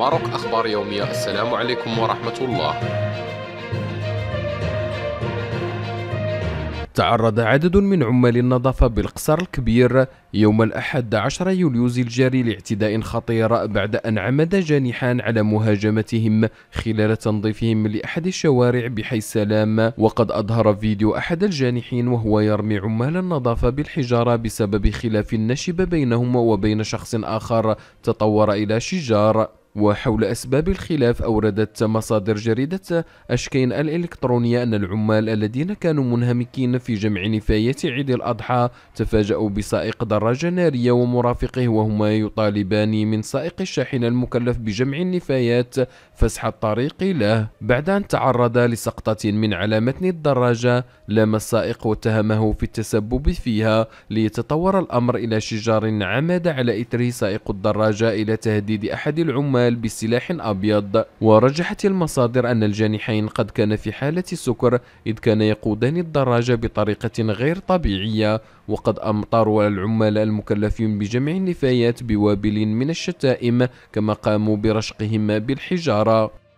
ماروك أخبار يومية السلام عليكم ورحمة الله تعرض عدد من عمال النظافة بالقصر الكبير يوم الأحد عشر يوليوز الجاري لاعتداء خطير بعد أن عمد جانحان على مهاجمتهم خلال تنظيفهم لأحد الشوارع بحي السلام وقد أظهر فيديو أحد الجانحين وهو يرمي عمال النظافة بالحجارة بسبب خلاف نشب بينهم وبين شخص آخر تطور إلى شجار وحول أسباب الخلاف أوردت مصادر جريدة أشكين الإلكترونية أن العمال الذين كانوا منهمكين في جمع نفاية عيد الأضحى تفاجأوا بسائق دراجة نارية ومرافقه وهما يطالبان من سائق الشاحنة المكلف بجمع النفايات فسح الطريق له بعد أن تعرض لسقطة من على متن الدراجة لام السائق واتهمه في التسبب فيها ليتطور الأمر إلى شجار عمد على إثره سائق الدراجة إلى تهديد أحد العمال الشمال بسلاح أبيض ورجحت المصادر أن الجانحين قد كان في حالة سكر إذ كان يقودان الدراجة بطريقة غير طبيعية وقد أمطروا العمال المكلفين بجمع النفايات بوابل من الشتائم كما قاموا برشقهم بالحجارة